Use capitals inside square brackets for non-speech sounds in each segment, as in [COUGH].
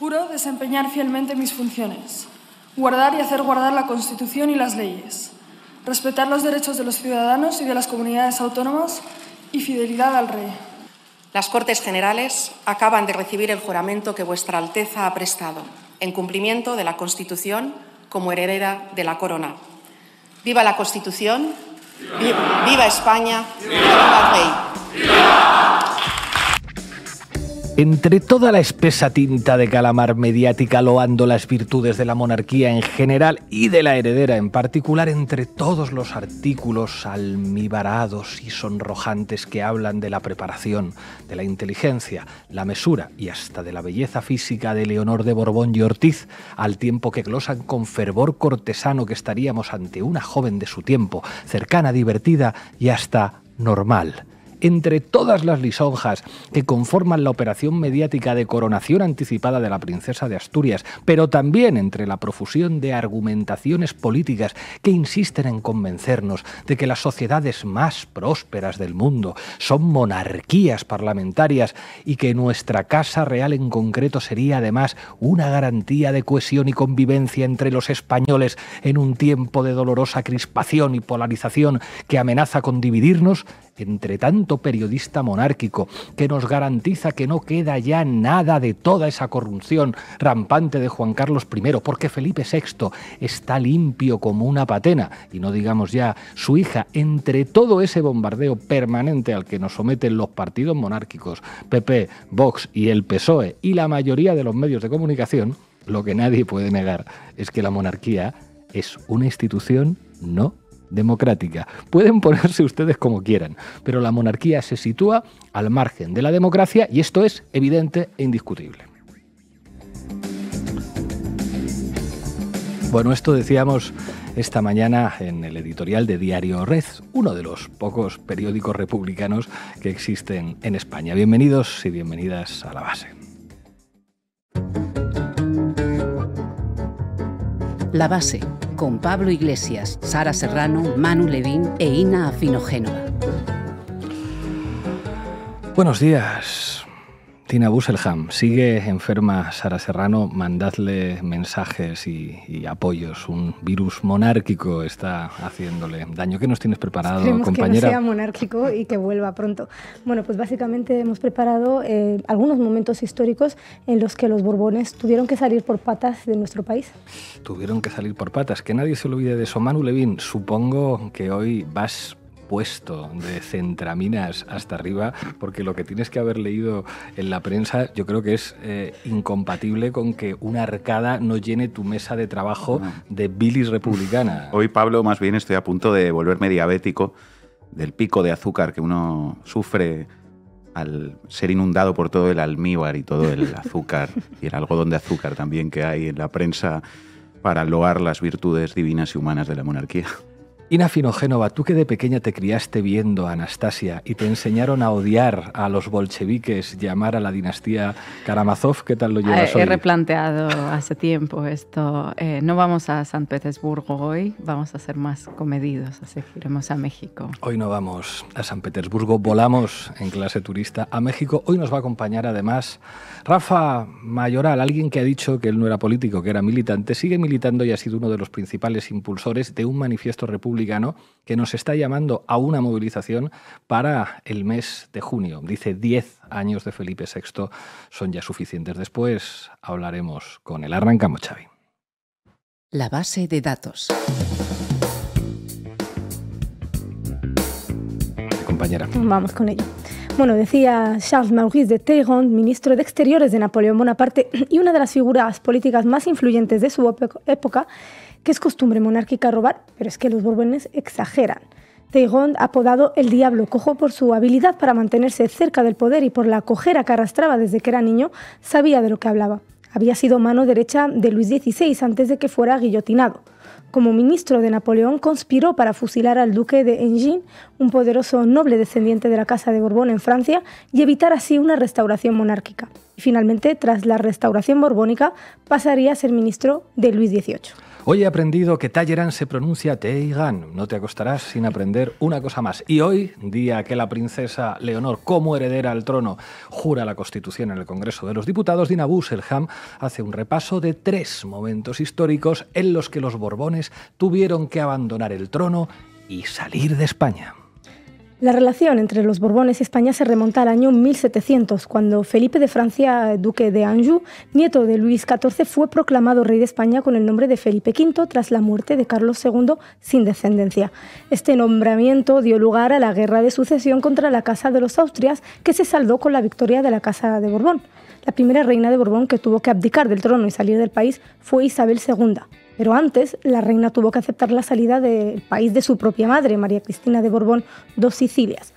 Juro desempeñar fielmente mis funciones, guardar y hacer guardar la Constitución y las leyes, respetar los derechos de los ciudadanos y de las comunidades autónomas y fidelidad al Rey. Las Cortes Generales acaban de recibir el juramento que Vuestra Alteza ha prestado, en cumplimiento de la Constitución como heredera de la corona. Viva la Constitución, viva, España, viva, el Rey. Entre toda la espesa tinta de calamar mediática loando las virtudes de la monarquía en general y de la heredera en particular, entre todos los artículos almibarados y sonrojantes que hablan de la preparación, de la inteligencia, la mesura y hasta de la belleza física de Leonor de Borbón y Ortiz, al tiempo que glosan con fervor cortesano que estaríamos ante una joven de su tiempo, cercana, divertida y hasta normal entre todas las lisonjas que conforman la operación mediática de coronación anticipada de la princesa de Asturias, pero también entre la profusión de argumentaciones políticas que insisten en convencernos de que las sociedades más prósperas del mundo son monarquías parlamentarias y que nuestra Casa Real en concreto sería además una garantía de cohesión y convivencia entre los españoles en un tiempo de dolorosa crispación y polarización que amenaza con dividirnos, entre tanto periodista monárquico que nos garantiza que no queda ya nada de toda esa corrupción rampante de Juan Carlos I, porque Felipe VI está limpio como una patena, y no digamos ya su hija, entre todo ese bombardeo permanente al que nos someten los partidos monárquicos, PP, Vox y el PSOE y la mayoría de los medios de comunicación, lo que nadie puede negar es que la monarquía es una institución no democrática. Pueden ponerse ustedes como quieran, pero la monarquía se sitúa al margen de la democracia y esto es evidente e indiscutible. Bueno, esto decíamos esta mañana en el editorial de Diario Red, uno de los pocos periódicos republicanos que existen en España. Bienvenidos y bienvenidas a la base. La base con Pablo Iglesias, Sara Serrano, Manu Levín e Ina Afinogénova. Buenos días. Tina Busselham, sigue enferma Sara Serrano, mandadle mensajes y, apoyos. Un virus monárquico está haciéndole daño. ¿Qué nos tienes preparado, Esperemos compañera? Que sea monárquico y que vuelva pronto. Bueno, pues básicamente hemos preparado eh, algunos momentos históricos en los que los Borbones tuvieron que salir por patas de nuestro país. Tuvieron que salir por patas. Que nadie se olvide de eso. Manu Levin, supongo que hoy vas puesto de centraminas hasta arriba, porque lo que tienes que haber leído en la prensa yo creo que es eh, incompatible con que una arcada no llene tu mesa de trabajo de bilis republicana. [LAUGHS] Hoy, Pablo, más bien estoy a punto de volverme diabético del pico de azúcar que uno sufre al ser inundado por todo el almíbar y todo el azúcar y el algodón de azúcar también que hay en la prensa para loar las virtudes divinas y humanas de la monarquía. Ina Génova, tú que de pequeña te criaste viendo a Anastasia y te enseñaron a odiar a los bolcheviques, llamar a la dinastía Karamazov, ¿qué tal lo llevas ah, hoy? He replanteado hace tiempo esto. Eh, no vamos a San Petersburgo hoy, vamos a ser más comedidos, así que iremos a México. Hoy no vamos a San Petersburgo, volamos en clase turista a México. Hoy nos va a acompañar además Rafa Mayoral, alguien que ha dicho que él no era político, que era militante, sigue militando y ha sido uno de los principales impulsores de un manifiesto republicano que nos está llamando a una movilización para el mes de junio. Dice 10 años de Felipe VI son ya suficientes. Después hablaremos con él. Arrancamos, Xavi. La base de datos. Compañera. Vamos con ello. Bueno, decía Charles Maurice de Talleyrand, ministro de Exteriores de Napoleón Bonaparte y una de las figuras políticas más influyentes de su época, que es costumbre monárquica robar, pero es que los Borbones exageran. Teigond, apodado el Diablo Cojo por su habilidad para mantenerse cerca del poder y por la cojera que arrastraba desde que era niño, sabía de lo que hablaba. Había sido mano derecha de Luis XVI antes de que fuera guillotinado. Como ministro de Napoleón, conspiró para fusilar al duque de Engin, un poderoso noble descendiente de la Casa de Borbón en Francia, y evitar así una restauración monárquica. Y finalmente, tras la restauración borbónica, pasaría a ser ministro de Luis XVIII. Hoy he aprendido que Talleyrand se pronuncia Teigan. No te acostarás sin aprender una cosa más. Y hoy, día que la princesa Leonor, como heredera al trono, jura la Constitución en el Congreso de los Diputados, Dina Busselham hace un repaso de tres momentos históricos en los que los Borbones tuvieron que abandonar el trono y salir de España. La relación entre los Borbones y España se remonta al año 1700, cuando Felipe de Francia, duque de Anjou, nieto de Luis XIV, fue proclamado rey de España con el nombre de Felipe V tras la muerte de Carlos II sin descendencia. Este nombramiento dio lugar a la guerra de sucesión contra la Casa de los Austrias, que se saldó con la victoria de la Casa de Borbón. La primera reina de Borbón que tuvo que abdicar del trono y salir del país fue Isabel II. Pero antes, la reina tuvo que aceptar la salida del país de su propia madre, María Cristina de Borbón, dos Sicilias.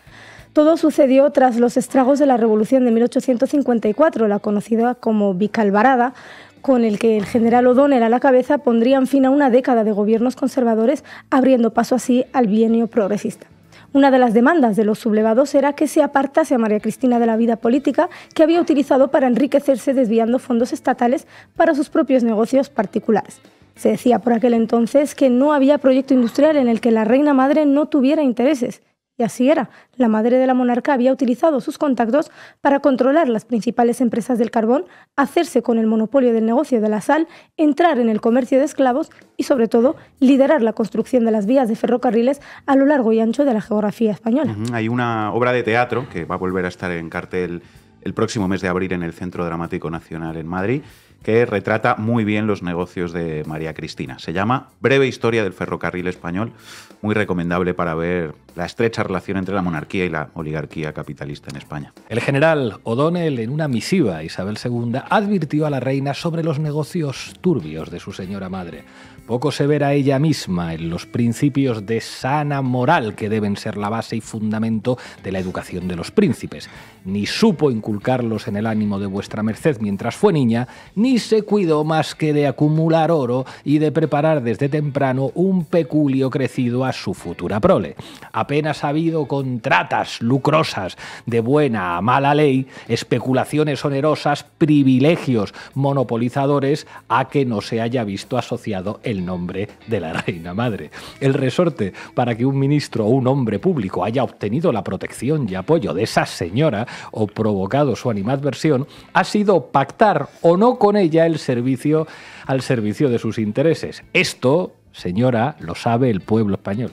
Todo sucedió tras los estragos de la Revolución de 1854, la conocida como Vicalvarada, con el que el general O'Donnell a la cabeza pondrían fin a una década de gobiernos conservadores, abriendo paso así al bienio progresista. Una de las demandas de los sublevados era que se apartase a María Cristina de la vida política que había utilizado para enriquecerse desviando fondos estatales para sus propios negocios particulares. Se decía por aquel entonces que no había proyecto industrial en el que la reina madre no tuviera intereses. Y así era. La madre de la monarca había utilizado sus contactos para controlar las principales empresas del carbón, hacerse con el monopolio del negocio de la sal, entrar en el comercio de esclavos y, sobre todo, liderar la construcción de las vías de ferrocarriles a lo largo y ancho de la geografía española. Hay una obra de teatro que va a volver a estar en cartel el próximo mes de abril en el Centro Dramático Nacional en Madrid que retrata muy bien los negocios de María Cristina. Se llama Breve Historia del Ferrocarril Español, muy recomendable para ver la estrecha relación entre la monarquía y la oligarquía capitalista en España. El general O'Donnell, en una misiva a Isabel II, advirtió a la reina sobre los negocios turbios de su señora madre poco se verá ella misma en los principios de sana moral que deben ser la base y fundamento de la educación de los príncipes, ni supo inculcarlos en el ánimo de vuestra merced mientras fue niña, ni se cuidó más que de acumular oro y de preparar desde temprano un peculio crecido a su futura prole. Apenas ha habido contratas lucrosas de buena a mala ley, especulaciones onerosas, privilegios monopolizadores a que no se haya visto asociado el el nombre de la reina madre. El resorte para que un ministro o un hombre público haya obtenido la protección y apoyo de esa señora o provocado su animadversión ha sido pactar o no con ella el servicio al servicio de sus intereses. Esto, señora, lo sabe el pueblo español.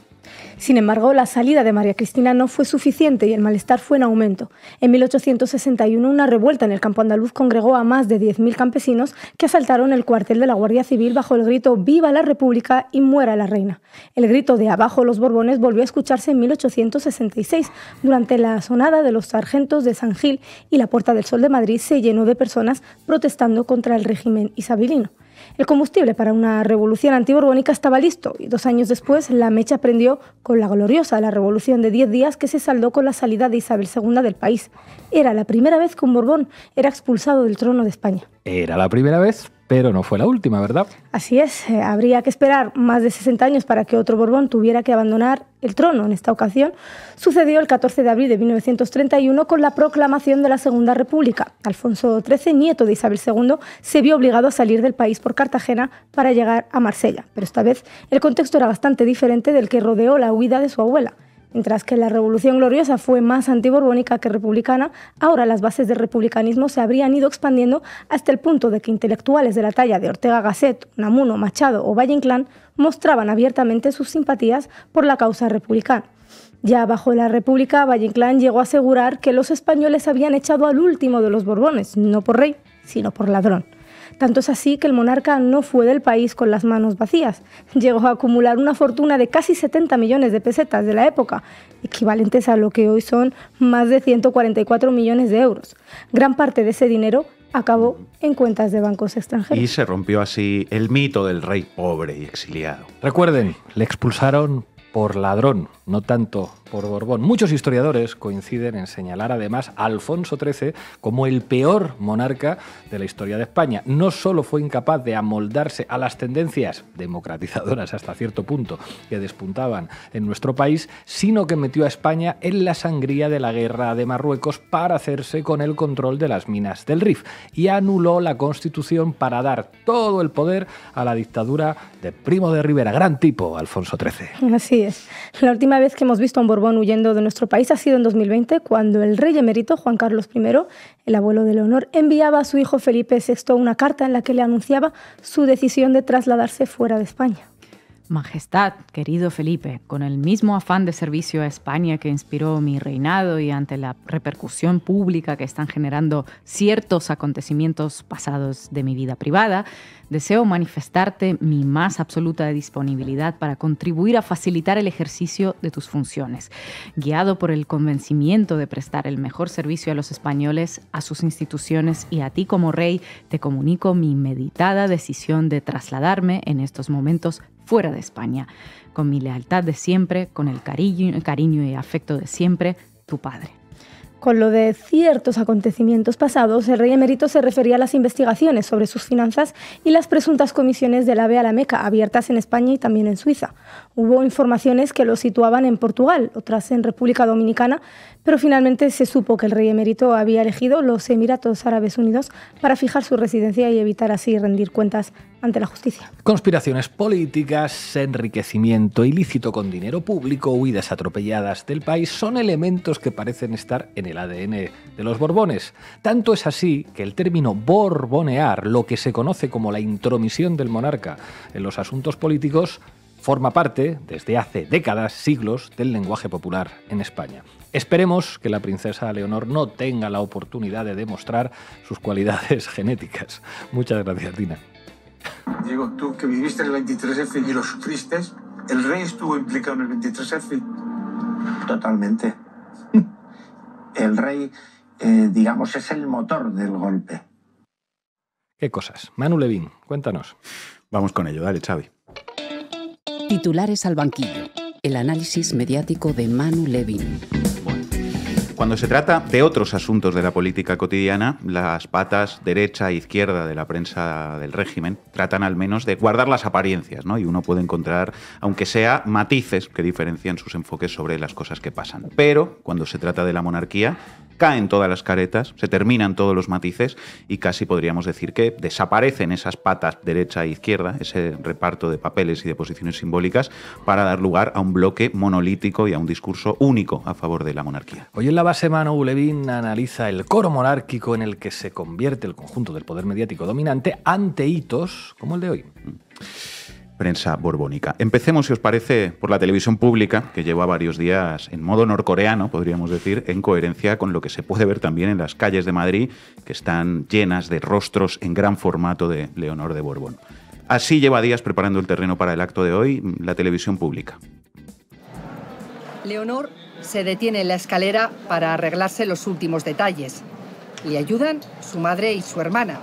Sin embargo, la salida de María Cristina no fue suficiente y el malestar fue en aumento. En 1861, una revuelta en el campo andaluz congregó a más de 10.000 campesinos que asaltaron el cuartel de la Guardia Civil bajo el grito Viva la República y muera la reina. El grito de abajo los Borbones volvió a escucharse en 1866 durante la sonada de los sargentos de San Gil y la Puerta del Sol de Madrid se llenó de personas protestando contra el régimen isabelino. El combustible para una revolución antiborbónica estaba listo y dos años después la mecha prendió con la gloriosa la revolución de 10 días que se saldó con la salida de Isabel II del país. Era la primera vez que un Borbón era expulsado del trono de España. Era la primera vez, pero no fue la última, ¿verdad? Así es, eh, habría que esperar más de 60 años para que otro Borbón tuviera que abandonar el trono. En esta ocasión sucedió el 14 de abril de 1931 con la proclamación de la Segunda República. Alfonso XIII, nieto de Isabel II, se vio obligado a salir del país por Cartagena para llegar a Marsella, pero esta vez el contexto era bastante diferente del que rodeó la huida de su abuela. Mientras que la Revolución Gloriosa fue más antiborbónica que republicana, ahora las bases del republicanismo se habrían ido expandiendo hasta el punto de que intelectuales de la talla de Ortega Gasset, Namuno, Machado o Valle Inclán mostraban abiertamente sus simpatías por la causa republicana. Ya bajo la República, Valle Inclán llegó a asegurar que los españoles habían echado al último de los Borbones, no por rey, sino por ladrón. Tanto es así que el monarca no fue del país con las manos vacías. Llegó a acumular una fortuna de casi 70 millones de pesetas de la época, equivalentes a lo que hoy son más de 144 millones de euros. Gran parte de ese dinero acabó en cuentas de bancos extranjeros. Y se rompió así el mito del rey pobre y exiliado. Recuerden, le expulsaron por ladrón, no tanto por Borbón. Muchos historiadores coinciden en señalar además a Alfonso XIII como el peor monarca de la historia de España. No solo fue incapaz de amoldarse a las tendencias democratizadoras hasta cierto punto que despuntaban en nuestro país, sino que metió a España en la sangría de la guerra de Marruecos para hacerse con el control de las minas del Rif y anuló la constitución para dar todo el poder a la dictadura de Primo de Rivera. Gran tipo, Alfonso XIII. Así es. La última vez que hemos visto a un Borbón huyendo de nuestro país ha sido en 2020, cuando el rey emérito Juan Carlos I, el abuelo de Leonor, enviaba a su hijo Felipe VI una carta en la que le anunciaba su decisión de trasladarse fuera de España. Majestad, querido Felipe, con el mismo afán de servicio a España que inspiró mi reinado y ante la repercusión pública que están generando ciertos acontecimientos pasados de mi vida privada, deseo manifestarte mi más absoluta disponibilidad para contribuir a facilitar el ejercicio de tus funciones, guiado por el convencimiento de prestar el mejor servicio a los españoles, a sus instituciones y a ti como rey, te comunico mi meditada decisión de trasladarme en estos momentos fuera de España. Con mi lealtad de siempre, con el cariño, y afecto de siempre, tu padre. Con lo de ciertos acontecimientos pasados, el rey emérito se refería a las investigaciones sobre sus finanzas y las presuntas comisiones del AVE a la Meca, abiertas en España y también en Suiza. Hubo informaciones que lo situaban en Portugal, otras en República Dominicana, pero finalmente se supo que el rey emérito había elegido los Emiratos Árabes Unidos para fijar su residencia y evitar así rendir cuentas ante la justicia. Conspiraciones políticas, enriquecimiento ilícito con dinero público, huidas atropelladas del país son elementos que parecen estar en el ADN de los Borbones. Tanto es así que el término borbonear, lo que se conoce como la intromisión del monarca en los asuntos políticos, forma parte, desde hace décadas, siglos, del lenguaje popular en España. Esperemos que la princesa Leonor no tenga la oportunidad de demostrar sus cualidades [LAUGHS] genéticas. Muchas gracias, Tina. Diego, tú que viviste el 23F y lo sufriste, ¿el rey estuvo implicado en el 23F? Totalmente. [LAUGHS] El rey, eh, digamos, es el motor del golpe. ¿Qué cosas? Manu Levin, cuéntanos. Vamos con ello, dale, Xavi. Titulares al banquillo. El análisis mediático de Manu Levin. Cuando se trata de otros asuntos de la política cotidiana, las patas derecha e izquierda de la prensa del régimen tratan al menos de guardar las apariencias, ¿no? Y uno puede encontrar, aunque sea, matices que diferencian sus enfoques sobre las cosas que pasan. Pero cuando se trata de la monarquía, caen todas las caretas, se terminan todos los matices y casi podríamos decir que desaparecen esas patas derecha e izquierda, ese reparto de papeles y de posiciones simbólicas, para dar lugar a un bloque monolítico y a un discurso único a favor de la monarquía. Hoy en la base Mano Ulevin analiza el coro monárquico en el que se convierte el conjunto del poder mediático dominante ante hitos como el de hoy. Mm prensa borbónica. Empecemos, si os parece, por la televisión pública, que lleva varios días en modo norcoreano, podríamos decir, en coherencia con lo que se puede ver también en las calles de Madrid, que están llenas de rostros en gran formato de Leonor de Borbón. Así lleva días preparando el terreno para el acto de hoy la televisión pública. Leonor se detiene en la escalera para arreglarse los últimos detalles. Le ayudan su madre y su hermana.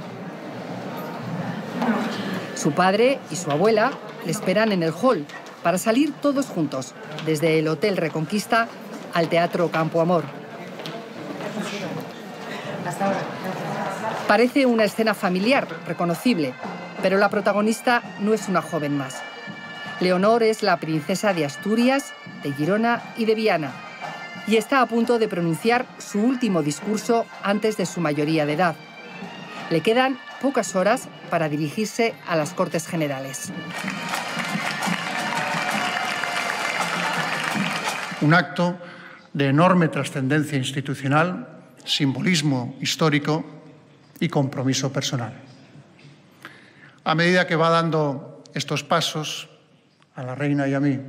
Su padre y su abuela esperan en el hall para salir todos juntos, desde el Hotel Reconquista al Teatro Campo Amor. Parece una escena familiar, reconocible, pero la protagonista no es una joven más. Leonor es la princesa de Asturias, de Girona y de Viana, y está a punto de pronunciar su último discurso antes de su mayoría de edad. Le quedan pocas horas para dirigirse a las Cortes Generales. Un acto de enorme trascendencia institucional, simbolismo histórico y compromiso personal. A medida que va dando estos pasos a la reina y a mí,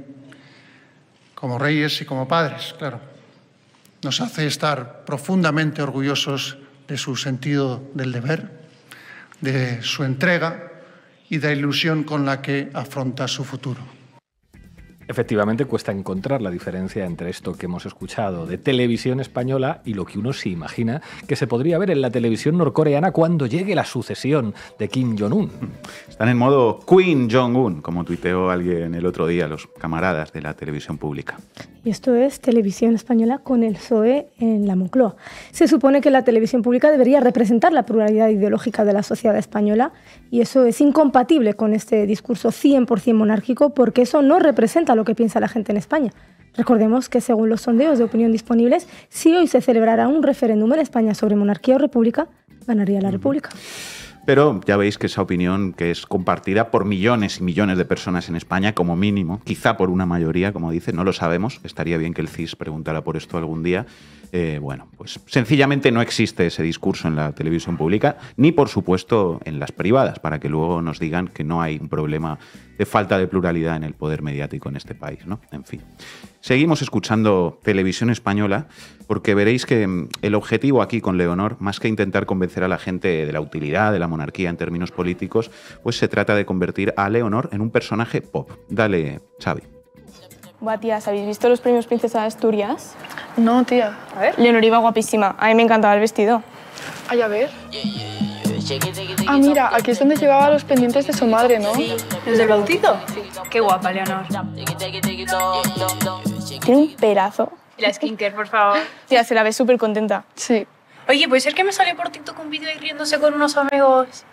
como reyes y como padres, claro, nos hace estar profundamente orgullosos de su sentido del deber de su entrega y de la ilusión con la que afronta su futuro. Efectivamente, cuesta encontrar la diferencia entre esto que hemos escuchado de televisión española y lo que uno se imagina que se podría ver en la televisión norcoreana cuando llegue la sucesión de Kim Jong-un. Están en modo Queen Jong-un, como tuiteó alguien el otro día, los camaradas de la televisión pública. Y esto es televisión española con el PSOE en la Moncloa. Se supone que la televisión pública debería representar la pluralidad ideológica de la sociedad española y eso es incompatible con este discurso 100% monárquico porque eso no representa lo que piensa la gente en España. Recordemos que según los sondeos de opinión disponibles, si hoy se celebrara un referéndum en España sobre monarquía o república, ganaría la república. Pero ya veis que esa opinión que es compartida por millones y millones de personas en España como mínimo, quizá por una mayoría, como dice, no lo sabemos, estaría bien que el CIS preguntara por esto algún día. Eh, bueno, pues sencillamente no existe ese discurso en la televisión pública, ni por supuesto en las privadas, para que luego nos digan que no hay un problema de falta de pluralidad en el poder mediático en este país, ¿no? En fin. Seguimos escuchando televisión española porque veréis que mm, el objetivo aquí con Leonor, más que intentar convencer a la gente de la utilidad de la monarquía en términos políticos, pues se trata de convertir a Leonor en un personaje pop. Dale, Xavi. Buah, ¿habéis visto los premios Princesa de Asturias? No, tía. A ver. Leonor iba guapísima. A mí me encantaba el vestido. Ay, a ver. Ah, mira, aquí es donde llevaba los pendientes de su madre, ¿no? ¿los del bautizo? Sí. Qué guapa, Leonor. Tiene un pelazo. Y la skincare, por favor. Tía, se la ve súper contenta. Sí. Oye, ¿puede ser que me salió por TikTok un vídeo ahí riéndose con unos amigos?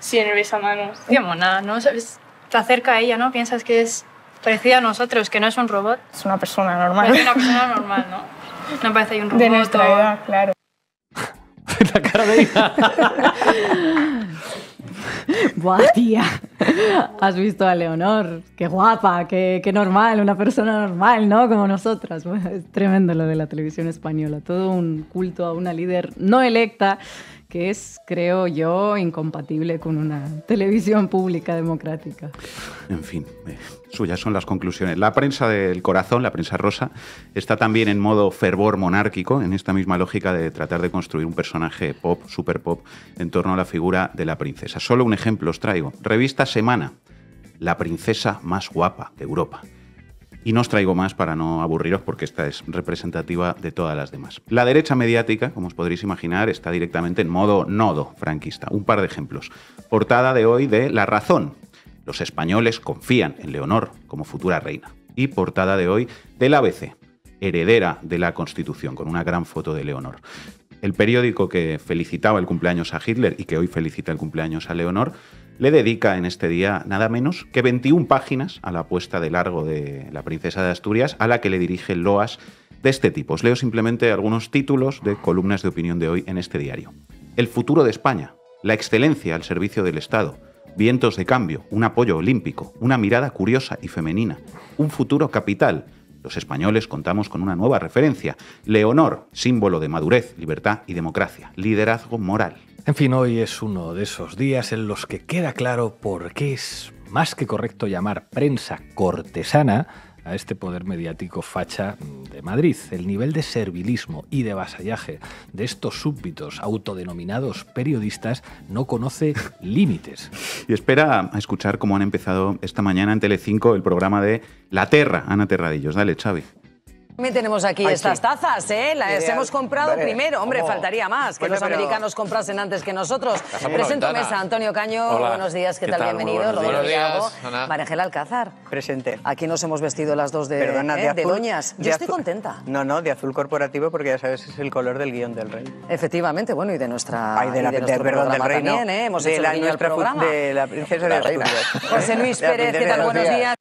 Sí, en el manos. Tía mona, ¿no? ¿Sabes? Te acerca a ella, ¿no? Piensas que es parecida a nosotros, que no es un robot. Es una persona normal. Es una persona normal, ¿no? No parece un robot. De nuestra edad, claro. [LAUGHS] la cara de hija. Buah, tía. Has visto a Leonor. Qué guapa, qué, normal, una persona normal, ¿no? Como nosotras. es tremendo lo de la televisión española. Todo un culto a una líder no electa que es, creo yo, incompatible con una televisión pública democrática. En fin, eh, suyas son las conclusiones. La prensa del corazón, la prensa rosa, está también en modo fervor monárquico, en esta misma lógica de tratar de construir un personaje pop, super pop, en torno a la figura de la princesa. Solo un ejemplo os traigo. Revista Semana, la princesa más guapa de Europa y no os traigo más para no aburriros porque esta es representativa de todas las demás. La derecha mediática, como os podréis imaginar, está directamente en modo nodo franquista. Un par de ejemplos. Portada de hoy de La Razón. Los españoles confían en Leonor como futura reina. Y portada de hoy del ABC, heredera de la Constitución, con una gran foto de Leonor. El periódico que felicitaba el cumpleaños a Hitler y que hoy felicita el cumpleaños a Leonor le dedica en este día nada menos que 21 páginas a la puesta de largo de la princesa de Asturias, a la que le dirige loas de este tipo. Os leo simplemente algunos títulos de columnas de opinión de hoy en este diario. El futuro de España, la excelencia al servicio del Estado, vientos de cambio, un apoyo olímpico, una mirada curiosa y femenina, un futuro capital, los españoles contamos con una nueva referencia, Leonor, símbolo de madurez, libertad y democracia, liderazgo moral. En fin, hoy es uno de esos días en los que queda claro por qué es más que correcto llamar prensa cortesana a este poder mediático facha de Madrid. El nivel de servilismo y de vasallaje de estos súbditos autodenominados periodistas no conoce [LAUGHS] límites. Y espera a escuchar cómo han empezado esta mañana en Telecinco el programa de La Terra, Ana Terradillos. Dale, Xavi. También tenemos aquí estas tazas, ¿eh? Las hemos comprado primero. Hombre, faltaría más, que los americanos comprasen antes que nosotros. Presento mesa, Antonio Caño, buenos días, ¿qué, tal? Bienvenido. Rodrigo Alcázar. Presente. Aquí nos hemos vestido las dos de, ¿eh? doñas. Yo estoy contenta. No, no, de azul corporativo, porque ya sabes, es el color del guión del rey. Efectivamente, bueno, y de nuestra... de la, de del rey, ¿eh? Hemos de la, el programa. De la princesa de Rey José Luis Pérez, ¿qué tal? Buenos días.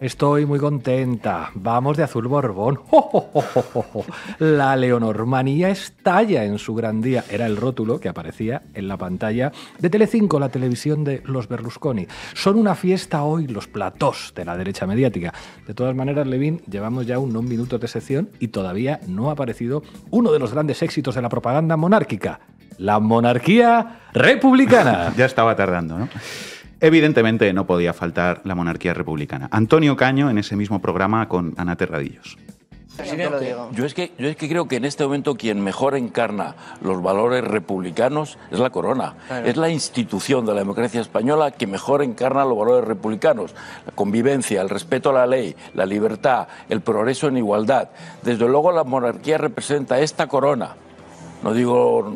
Estoy muy contenta. Vamos de azul borbón. [LAUGHS] la Leonormanía estalla en su gran día. Era el rótulo que aparecía en la pantalla de Telecinco, la televisión de los Berlusconi. Son una fiesta hoy los platós de la derecha mediática. De todas maneras, Levin, llevamos ya unos minuto de sesión y todavía no ha aparecido uno de los grandes éxitos de la propaganda monárquica, la monarquía republicana. [LAUGHS] ya estaba tardando, ¿no? Evidentemente no podía faltar la monarquía republicana. Antonio Caño en ese mismo programa con Ana Terradillos. yo es, que, yo es que creo que en este momento quien mejor encarna los valores republicanos es la corona. Es la institución de la democracia española que mejor encarna los valores republicanos. La convivencia, el respeto a la ley, la libertad, el progreso en igualdad. Desde luego la monarquía representa esta corona. No digo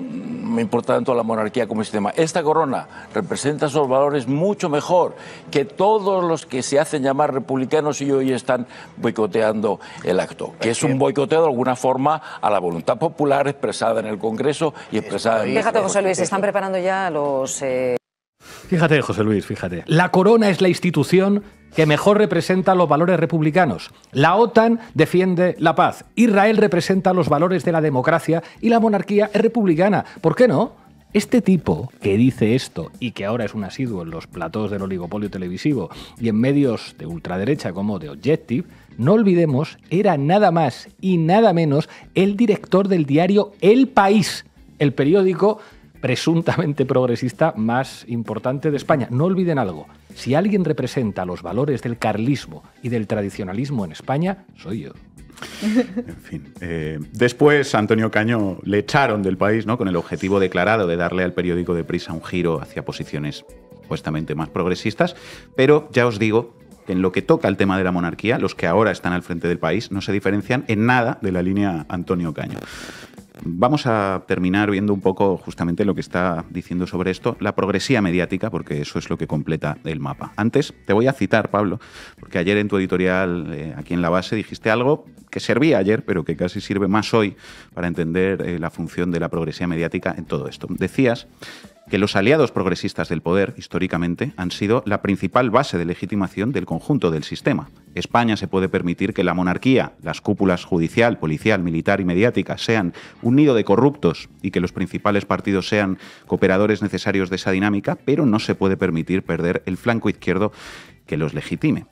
me importa tanto la monarquía como el sistema. Esta corona representa esos valores mucho mejor que todos los que se hacen llamar republicanos y hoy están boicoteando el acto, que es un boicoteo de alguna forma a la voluntad popular expresada en el Congreso y expresada en el José Luis, están preparando ya los... Eh, Fíjate, José Luis, fíjate. La corona es la institución que mejor representa los valores republicanos. La OTAN defiende la paz. Israel representa los valores de la democracia y la monarquía es republicana. ¿Por qué no? Este tipo que dice esto y que ahora es un asiduo en los platós del oligopolio televisivo y en medios de ultraderecha como The Objective, no olvidemos, era nada más y nada menos el director del diario El País, el periódico presuntamente progresista más importante de España. No olviden algo, si alguien representa los valores del carlismo y del tradicionalismo en España, soy yo. en fin. Eh, después, Antonio Caño le echaron del país ¿no? con el objetivo declarado de darle al periódico de prisa un giro hacia posiciones supuestamente más progresistas, pero ya os digo que en lo que toca el tema de la monarquía, los que ahora están al frente del país no se diferencian en nada de la línea Antonio Caño. Vamos a terminar viendo un poco justamente lo que está diciendo sobre esto, la progresía mediática, porque eso es lo que completa el mapa. Antes te voy a citar, Pablo, porque ayer en tu editorial eh, aquí en la base dijiste algo que servía ayer, pero que casi sirve más hoy para entender eh, la función de la progresía mediática en todo esto. Decías que los aliados progresistas del poder, históricamente, han sido la principal base de legitimación del conjunto del sistema. España se puede permitir que la monarquía, las cúpulas judicial, policial, militar y mediática sean un nido de corruptos y que los principales partidos sean cooperadores necesarios de esa dinámica, pero no se puede permitir perder el flanco izquierdo que los legitime.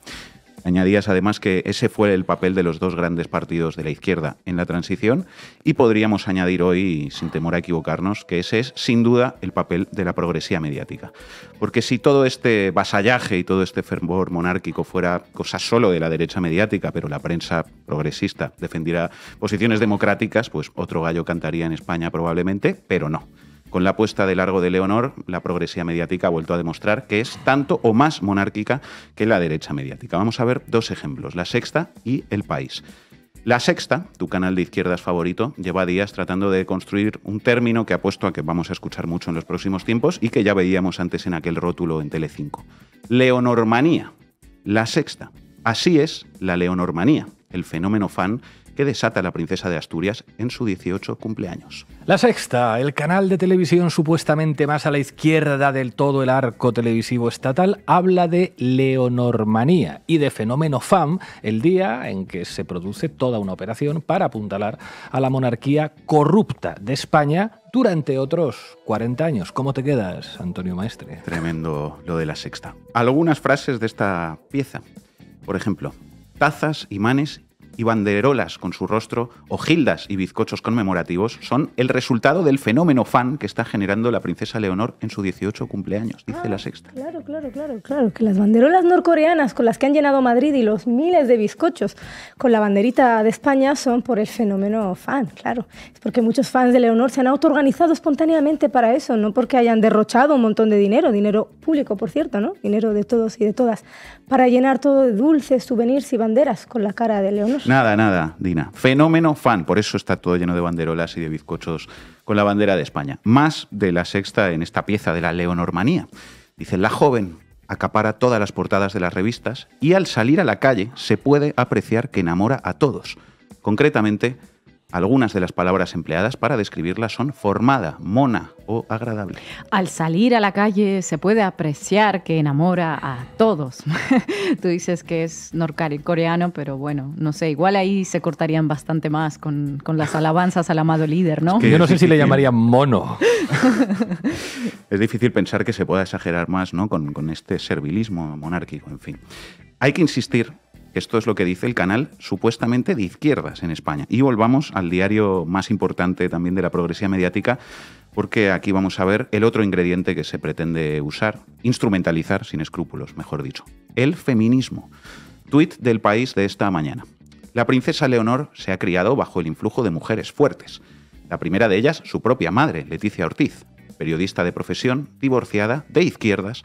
Añadías además que ese fue el papel de los dos grandes partidos de la izquierda en la transición y podríamos añadir hoy, sin temor a equivocarnos, que ese es sin duda el papel de la progresía mediática. Porque si todo este vasallaje y todo este fervor monárquico fuera cosa solo de la derecha mediática, pero la prensa progresista defendiera posiciones democráticas, pues otro gallo cantaría en España probablemente, pero no. Con la puesta de largo de Leonor, la progresía mediática ha vuelto a demostrar que es tanto o más monárquica que la derecha mediática. Vamos a ver dos ejemplos, La Sexta y El País. La sexta, tu canal de izquierdas favorito, lleva días tratando de construir un término que apuesto a que vamos a escuchar mucho en los próximos tiempos y que ya veíamos antes en aquel rótulo en Telecinco. Leonormanía. La sexta. Así es la leonormanía, el fenómeno fan que desata la princesa de Asturias en su 18 cumpleaños. La sexta, el canal de televisión supuestamente más a la izquierda del todo el arco televisivo estatal, habla de leonormanía y de fenómeno FAM, el día en que se produce toda una operación para apuntalar a la monarquía corrupta de España durante otros 40 años. ¿Cómo te quedas, Antonio Maestre? Tremendo lo de la sexta. Algunas frases de esta pieza. Por ejemplo, tazas, imanes y banderolas con su rostro, o gildas y bizcochos conmemorativos son el resultado del fenómeno fan que está generando la princesa Leonor en su 18 cumpleaños, dice la ah, sexta. Claro, claro, claro, claro, que las banderolas norcoreanas con las que han llenado Madrid y los miles de bizcochos con la banderita de España son por el fenómeno fan, claro. Es porque muchos fans de Leonor se han autoorganizado espontáneamente para eso, no porque hayan derrochado un montón de dinero, dinero público, por cierto, ¿no? Dinero de todos y de todas, para llenar todo de dulces, souvenirs y banderas con la cara de Leonor. Nada, nada, Dina. Fenómeno fan. Por eso está todo lleno de banderolas y de bizcochos con la bandera de España. Más de la sexta en esta pieza de la leonormanía. Dice, la joven acapara todas las portadas de las revistas y al salir a la calle se puede apreciar que enamora a todos. Concretamente, algunas de las palabras empleadas para describirla son formada, mona o agradable. Al salir a la calle se puede apreciar que enamora a todos. [LAUGHS] Tú dices que es norcoreano, pero bueno, no sé, igual ahí se cortarían bastante más con, las alabanzas al amado líder, ¿no? que yo no sé si le llamaría mono. [LAUGHS] es difícil pensar que se pueda exagerar más ¿no? con, con este servilismo monárquico, en fin. Hay que insistir esto es lo que dice el canal supuestamente de izquierdas en España. Y volvamos al diario más importante también de la progresía mediática, porque aquí vamos a ver el otro ingrediente que se pretende usar, instrumentalizar sin escrúpulos, mejor dicho, el feminismo. Tweet del país de esta mañana. La princesa Leonor se ha criado bajo el influjo de mujeres fuertes. La primera de ellas, su propia madre, Leticia Ortiz, periodista de profesión, divorciada, de izquierdas,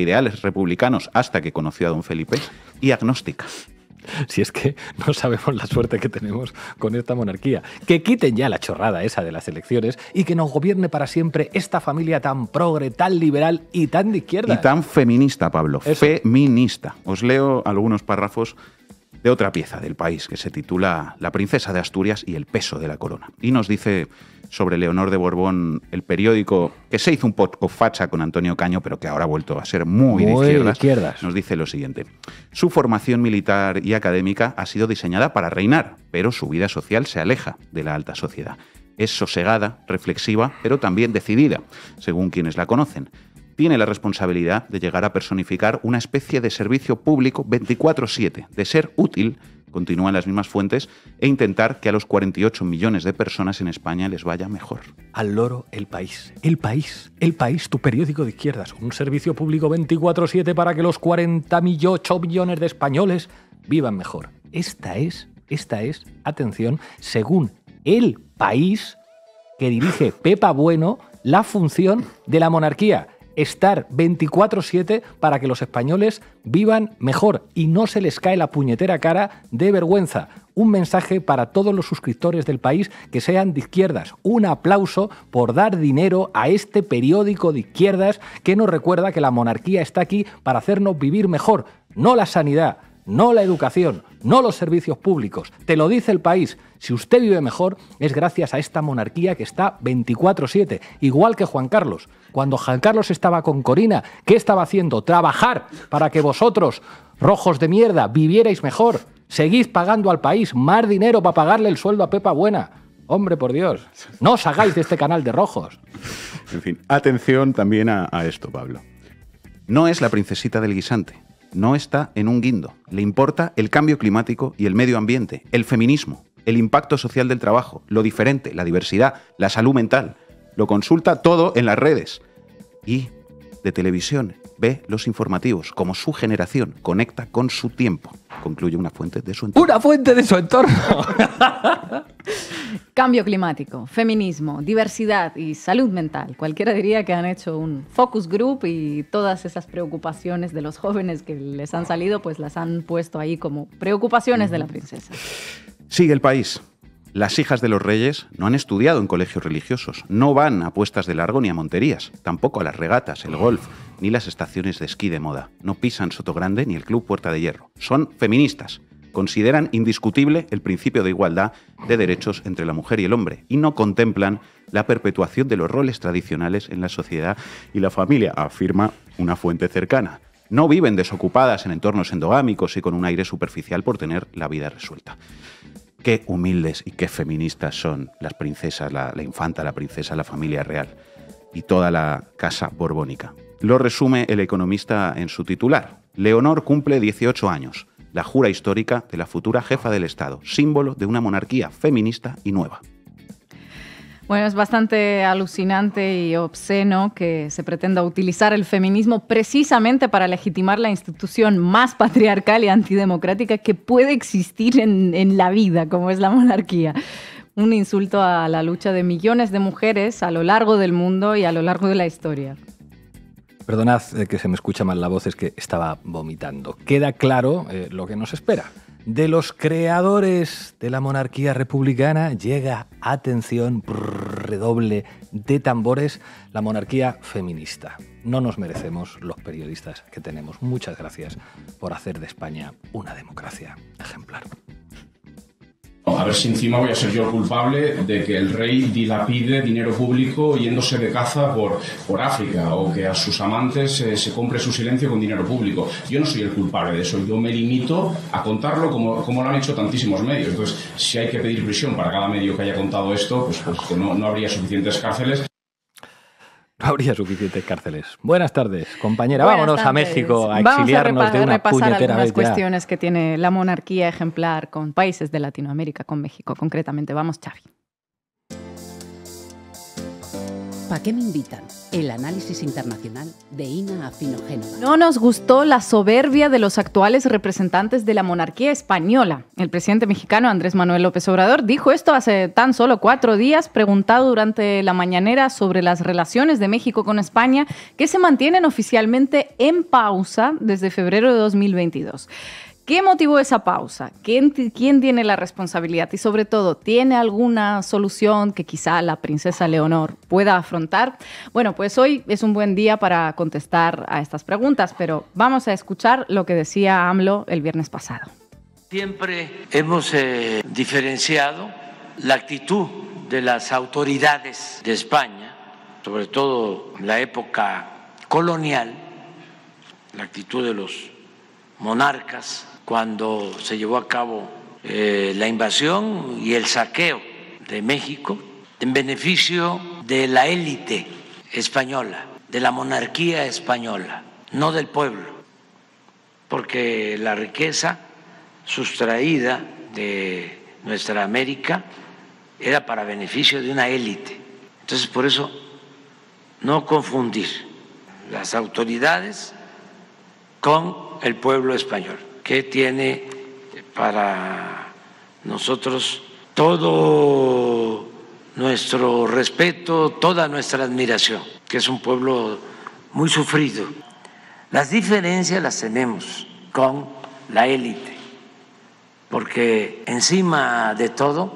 ideales republicanos hasta que conoció a don Felipe, y agnóstica si es que no sabemos la suerte que tenemos con esta monarquía. Que quiten ya la chorrada esa de las elecciones y que nos gobierne para siempre esta familia tan progre, tan liberal y tan de izquierda. Y tan feminista, Pablo. Feminista. Os leo algunos párrafos de otra pieza del país que se titula La princesa de Asturias y el peso de la corona. Y nos dice sobre Leonor de Borbón, el periódico que se hizo un poco facha con Antonio Caño, pero que ahora ha vuelto a ser muy, de, nos dice lo siguiente. Su formación militar y académica ha sido diseñada para reinar, pero su vida social se aleja de la alta sociedad. Es sosegada, reflexiva, pero también decidida, según quienes la conocen. Tiene la responsabilidad de llegar a personificar una especie de servicio público 24-7, de ser útil continúan las mismas fuentes, e intentar que a los 48 millones de personas en España les vaya mejor. Al loro, el país. El país. El país, tu periódico de izquierdas. Un servicio público 24-7 para que los 48 millones de españoles vivan mejor. Esta es, esta es, atención, según el país que dirige Pepa Bueno, la función de la monarquía estar 24/7 para que los españoles vivan mejor y no se les cae la puñetera cara de vergüenza. Un mensaje para todos los suscriptores del país que sean de izquierdas. Un aplauso por dar dinero a este periódico de izquierdas que nos recuerda que la monarquía está aquí para hacernos vivir mejor, no la sanidad no la educación, no los servicios públicos. Te lo dice el país. Si usted vive mejor es gracias a esta monarquía que está 24/7, igual que Juan Carlos. Cuando Juan Carlos estaba con Corina, ¿qué estaba haciendo? Trabajar para que vosotros, rojos de mierda, vivierais mejor. Seguís pagando al país más dinero para pagarle el sueldo a Pepa Buena. Hombre, por Dios, no os hagáis de este canal de rojos. En fin, atención también a, a esto, Pablo. No es la princesita del guisante no está en un guindo. Le importa el cambio climático y el medio ambiente, el feminismo, el impacto social del trabajo, lo diferente, la diversidad, la salud mental. Lo consulta todo en las redes. Y de televisión ve los informativos, como su generación conecta con su tiempo. Concluye una fuente de su entorno. ¡Una fuente de su entorno! [LAUGHS] Cambio climático, feminismo, diversidad y salud mental. Cualquiera diría que han hecho un focus group y todas esas preocupaciones de los jóvenes que les han salido, pues las han puesto ahí como preocupaciones de la princesa. Sigue el país. Las hijas de los reyes no han estudiado en colegios religiosos, no van a puestas de largo ni a monterías, tampoco a las regatas, el golf, ni las estaciones de esquí de moda. No pisan Sotogrande ni el Club Puerta de Hierro. Son feministas. Consideran indiscutible el principio de igualdad de derechos entre la mujer y el hombre y no contemplan la perpetuación de los roles tradicionales en la sociedad y la familia, afirma una fuente cercana. No viven desocupadas en entornos endogámicos y con un aire superficial por tener la vida resuelta. Qué humildes y qué feministas son las princesas, la, infanta, la princesa, la familia real y toda la casa borbónica. Lo resume el economista en su titular. Leonor cumple 18 años, la jura histórica de la futura jefa del Estado, símbolo de una monarquía feminista y nueva. Bueno, es bastante alucinante y obsceno que se pretenda utilizar el feminismo precisamente para legitimar la institución más patriarcal y antidemocrática que puede existir en, la vida, como es la monarquía un insulto a la lucha de millones de mujeres a lo largo del mundo y a lo largo de la historia. Perdonad eh, que se me escucha mal la voz, es que estaba vomitando. Queda claro eh, lo que nos espera de los creadores de la monarquía republicana llega, atención, redoble de tambores, la monarquía feminista. No nos merecemos los periodistas que tenemos. Muchas gracias por hacer de España una democracia ejemplar. A ver si encima voy a ser yo el culpable de que el rey dilapide dinero público yéndose de caza por, por África o que a sus amantes eh, se compre su silencio con dinero público. Yo no soy el culpable de eso, yo me limito a contarlo como, como lo han hecho tantísimos medios. Entonces, si hay que pedir prisión para cada medio que haya contado esto, pues, pues que no habría suficientes cárceles. No [LAUGHS] habría suficientes cárceles. Buenas tardes, compañera. Vámonos a México a exiliarnos de una repasar cuestiones que tiene la monarquía ejemplar con países de Latinoamérica, con México concretamente. Vamos, Xavi. ¿Para qué me invitan? El análisis internacional de Ina No nos gustó la soberbia de los actuales representantes de la monarquía española. El presidente mexicano Andrés Manuel López Obrador dijo esto hace tan solo cuatro días, preguntado durante la mañanera sobre las relaciones de México con España, que se mantienen oficialmente en pausa desde febrero de 2022. ¿Qué motivó esa pausa? ¿Quién, tiene la responsabilidad? Y sobre todo, ¿tiene alguna solución que quizá la princesa Leonor pueda afrontar? Bueno, pues hoy es un buen día para contestar a estas preguntas, pero vamos a escuchar lo que decía AMLO el viernes pasado. Siempre hemos eh, diferenciado la actitud de las autoridades de España, sobre todo en la época colonial, la actitud de los monarcas cuando se llevó a cabo eh, la invasión y el saqueo de México en beneficio de la élite española, de la monarquía española, no del pueblo, porque la riqueza sustraída de nuestra América era para beneficio de una élite. Entonces, por eso, no confundir las autoridades con el pueblo español que tiene para nosotros todo nuestro respeto, toda nuestra admiración, que es un pueblo muy sufrido. Las diferencias las tenemos con la élite, porque encima de todo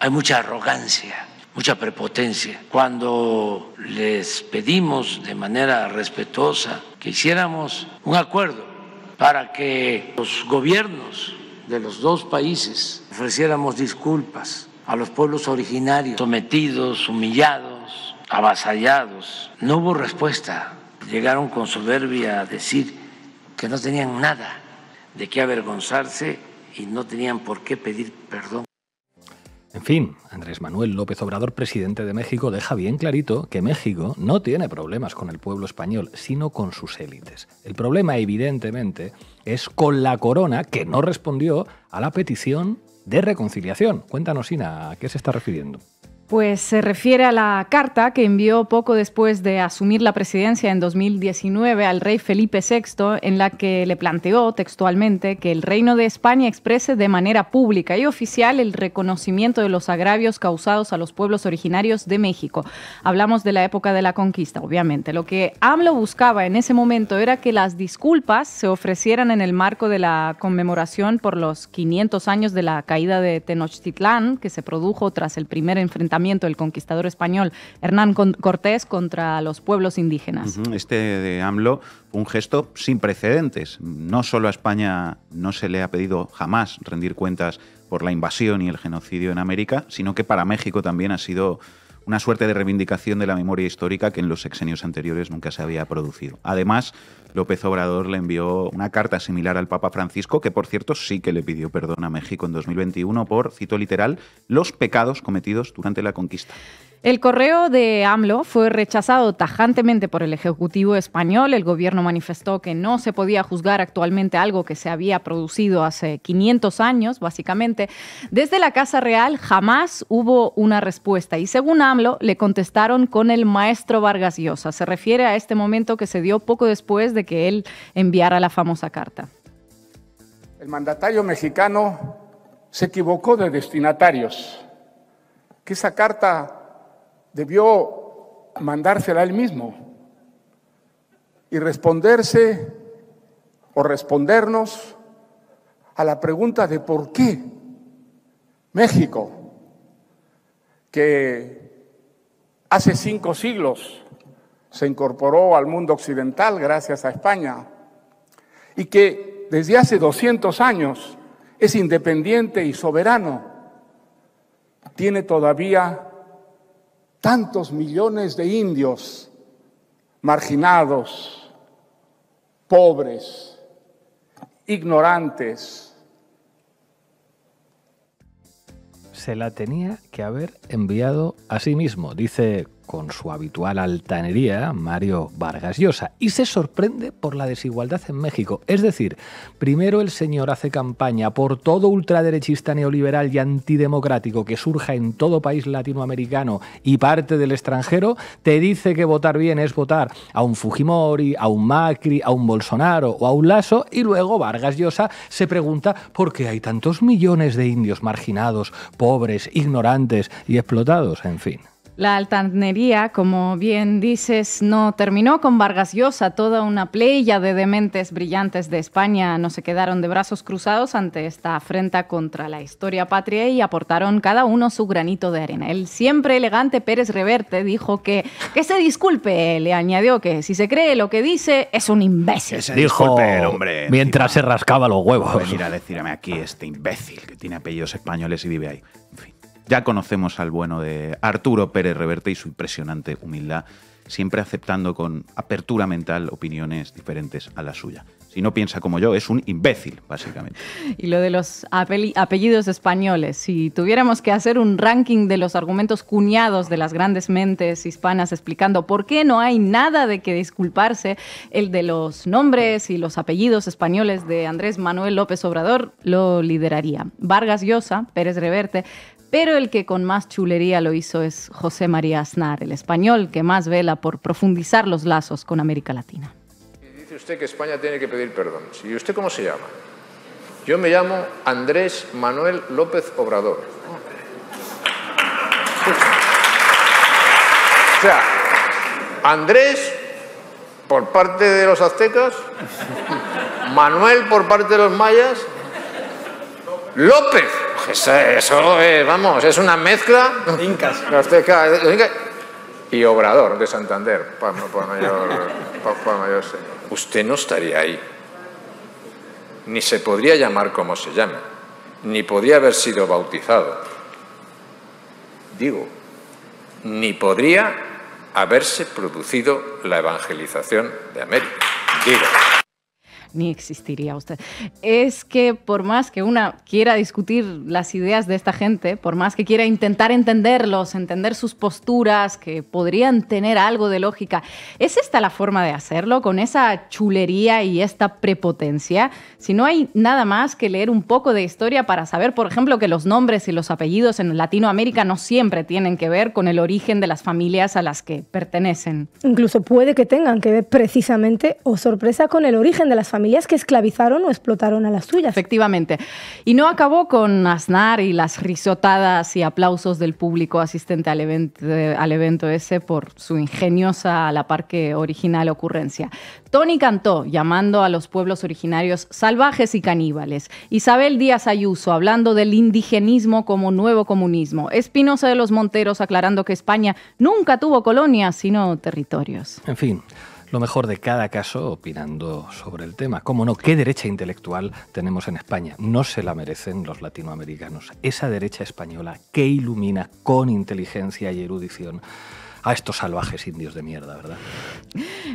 hay mucha arrogancia, mucha prepotencia. Cuando les pedimos de manera respetuosa que hiciéramos un acuerdo para que los gobiernos de los dos países ofreciéramos disculpas a los pueblos originarios sometidos, humillados, avasallados. No hubo respuesta. Llegaron con soberbia a decir que no tenían nada de qué avergonzarse y no tenían por qué pedir perdón. En fin, Andrés Manuel López Obrador, presidente de México, deja bien clarito que México no tiene problemas con el pueblo español, sino con sus élites. El problema, evidentemente, es con la corona que no respondió a la petición de reconciliación. Cuéntanos, Ina, ¿a qué se está refiriendo? Pues se refiere a la carta que envió poco después de asumir la presidencia en 2019 al rey Felipe VI, en la que le planteó textualmente que el Reino de España exprese de manera pública y oficial el reconocimiento de los agravios causados a los pueblos originarios de México. Hablamos de la época de la conquista, obviamente. Lo que AMLO buscaba en ese momento era que las disculpas se ofrecieran en el marco de la conmemoración por los 500 años de la caída de Tenochtitlán, que se produjo tras el primer enfrentamiento el conquistador español Hernán Cortés contra los pueblos indígenas. Este de AMLO fue un gesto sin precedentes. No solo a España no se le ha pedido jamás rendir cuentas por la invasión y el genocidio en América, sino que para México también ha sido una suerte de reivindicación de la memoria histórica que en los sexenios anteriores nunca se había producido. Además, López Obrador le envió una carta similar al Papa Francisco, que por cierto sí que le pidió perdón a México en 2021 por, cito literal, los pecados cometidos durante la conquista. El correo de AMLO fue rechazado tajantemente por el Ejecutivo español. El gobierno manifestó que no se podía juzgar actualmente algo que se había producido hace 500 años, básicamente. Desde la Casa Real jamás hubo una respuesta y según AMLO le contestaron con el maestro Vargas Llosa. Se refiere a este momento que se dio poco después de que él enviara la famosa carta. El mandatario mexicano se equivocó de destinatarios. Que esa carta debió mandársela él mismo y responderse o respondernos a la pregunta de por qué México, que hace cinco siglos se incorporó al mundo occidental gracias a España y que desde hace 200 años es independiente y soberano, tiene todavía tantos millones de indios marginados, pobres, ignorantes. Se la tenía que haber enviado a sí mismo, dice con su habitual altanería, Mario Vargas Llosa, y se sorprende por la desigualdad en México. Es decir, primero el señor hace campaña por todo ultraderechista neoliberal y antidemocrático que surja en todo país latinoamericano y parte del extranjero, te dice que votar bien es votar a un Fujimori, a un Macri, a un Bolsonaro o a un Lasso, y luego Vargas Llosa se pregunta por qué hay tantos millones de indios marginados, pobres, ignorantes y explotados, en fin. La altanería, como bien dices, no terminó con Vargas Llosa. Toda una playa de dementes brillantes de España no se quedaron de brazos cruzados ante esta afrenta contra la historia patria y aportaron cada uno su granito de arena. El siempre elegante Pérez Reverte dijo que que se disculpe, le añadió que si se cree lo que dice es un imbécil. dijo el hombre. Mientras se rascaba los huevos. Pues a decirme aquí este imbécil que tiene apellidos españoles y vive ahí. fin. Ya conocemos al bueno de Arturo Pérez Reverte y su impresionante humildad, siempre aceptando con apertura mental opiniones diferentes a la suya. Si no piensa como yo, es un imbécil, básicamente. [LAUGHS] Y lo de los apellidos españoles, si tuviéramos que hacer un ranking de los argumentos cuñados de las grandes mentes hispanas explicando por qué no hay nada de que disculparse, el de los nombres y los apellidos españoles de Andrés Manuel López Obrador lo lideraría. Vargas Llosa, Pérez Reverte, pero el que con más chulería lo hizo es José María Aznar, el español que más vela por profundizar los lazos con América Latina. Dice usted que España tiene que pedir perdón. ¿Y usted cómo se llama? Yo me llamo Andrés Manuel López Obrador. O sea, Andrés por parte de los aztecas, Manuel por parte de los mayas, López eso, es, eh, vamos, es una mezcla. Incas. Eh, y Obrador de Santander, Usted no estaría ahí. Ni se podría llamar como se llama. Ni podría haber sido bautizado. Digo, ni podría haberse producido la evangelización de América. Digo ni existiría usted. Es que por más que una quiera discutir las ideas de esta gente, por más que quiera intentar entenderlos, entender sus posturas, que podrían tener algo de lógica, ¿es esta la forma de hacerlo con esa chulería y esta prepotencia? Si no hay nada más que leer un poco de historia para saber, por ejemplo, que los nombres y los apellidos en Latinoamérica no siempre tienen que ver con el origen de las familias a las que pertenecen. Incluso puede que tengan que ver precisamente o sorpresa con el origen de las familias que esclavizaron o explotaron a las suyas. Efectivamente. Y no acabó con Aznar y las risotadas y aplausos del público asistente al evento, eh, al evento ese por su ingeniosa, a la par que original ocurrencia. Tony cantó llamando a los pueblos originarios salvajes y caníbales. Isabel Díaz Ayuso hablando del indigenismo como nuevo comunismo. Espinosa de los Monteros aclarando que España nunca tuvo colonias, sino territorios. En fin lo mejor de cada caso opinando sobre el tema. ¿Cómo no? ¿Qué derecha intelectual tenemos en España? No se la merecen los latinoamericanos. Esa derecha española que ilumina con inteligencia y erudición a estos salvajes indios de mierda, ¿verdad?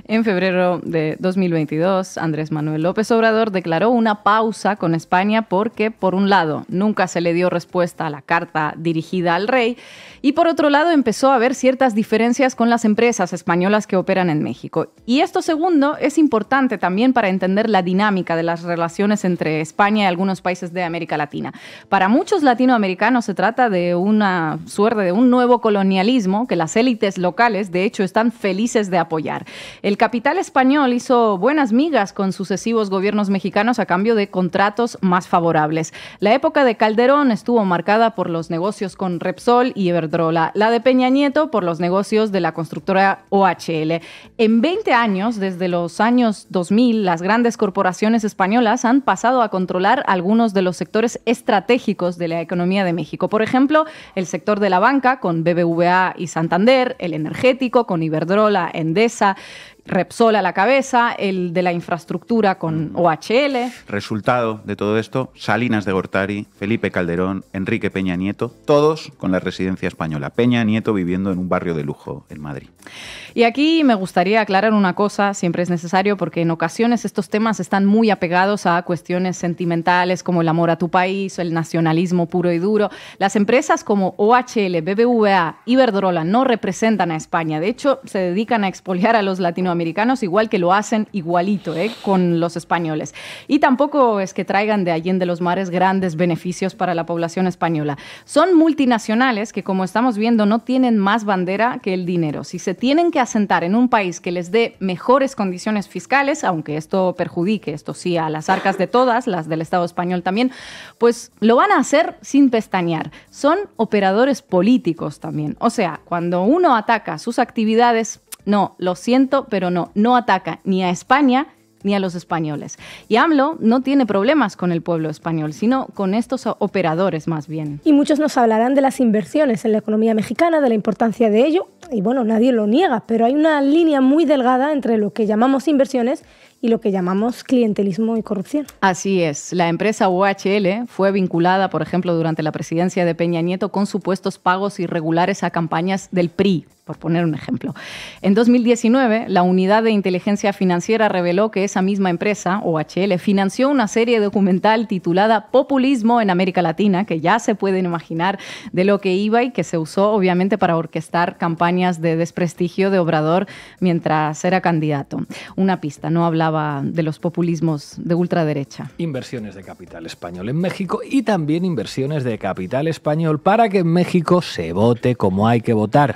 En febrero de 2022, Andrés Manuel López Obrador declaró una pausa con España porque, por un lado, nunca se le dio respuesta a la carta dirigida al rey y por otro lado, empezó a haber ciertas diferencias con las empresas españolas que operan en México. Y esto segundo es importante también para entender la dinámica de las relaciones entre España y algunos países de América Latina. Para muchos latinoamericanos se trata de una suerte de un nuevo colonialismo que las élites locales, de hecho, están felices de apoyar. El capital español hizo buenas migas con sucesivos gobiernos mexicanos a cambio de contratos más favorables. La época de Calderón estuvo marcada por los negocios con Repsol y la de Peña Nieto por los negocios de la constructora OHL. En 20 años, desde los años 2000, las grandes corporaciones españolas han pasado a controlar algunos de los sectores estratégicos de la economía de México. Por ejemplo, el sector de la banca con BBVA y Santander, el energético con Iberdrola, Endesa. Repsol a la cabeza, el de la infraestructura con mm. OHL. Resultado de todo esto, Salinas de Gortari, Felipe Calderón, Enrique Peña Nieto, todos con la residencia española. Peña Nieto viviendo en un barrio de lujo en Madrid. Y aquí me gustaría aclarar una cosa, siempre es necesario porque en ocasiones estos temas están muy apegados a cuestiones sentimentales como el amor a tu país, el nacionalismo puro y duro. Las empresas como OHL, BBVA, Iberdrola no representan a España, de hecho se dedican a expoliar a los latinoamericanos americanos igual que lo hacen igualito ¿eh? con los españoles. Y tampoco es que traigan de allí de los Mares grandes beneficios para la población española. Son multinacionales que, como estamos viendo, no tienen más bandera que el dinero. Si se tienen que asentar en un país que les dé mejores condiciones fiscales, aunque esto perjudique, esto sí, a las arcas de todas, las del Estado español también, pues lo van a hacer sin pestañear. Son operadores políticos también. O sea, cuando uno ataca sus actividades, no, lo siento, pero no, no ataca ni a España ni a los españoles. Y AMLO no tiene problemas con el pueblo español, sino con estos operadores más bien. Y muchos nos hablarán de las inversiones en la economía mexicana, de la importancia de ello, y bueno, nadie lo niega, pero hay una línea muy delgada entre lo que llamamos inversiones y lo que llamamos clientelismo y corrupción. Así es. La empresa UHL fue vinculada, por ejemplo, durante la presidencia de Peña Nieto con supuestos pagos irregulares a campañas del PRI por poner un ejemplo. En 2019, la Unidad de Inteligencia Financiera reveló que esa misma empresa, OHL, financió una serie documental titulada Populismo en América Latina, que ya se pueden imaginar de lo que iba y que se usó obviamente para orquestar campañas de desprestigio de Obrador mientras era candidato. Una pista, no hablaba de los populismos de ultraderecha. Inversiones de capital español en México y también inversiones de capital español para que en México se vote como hay que votar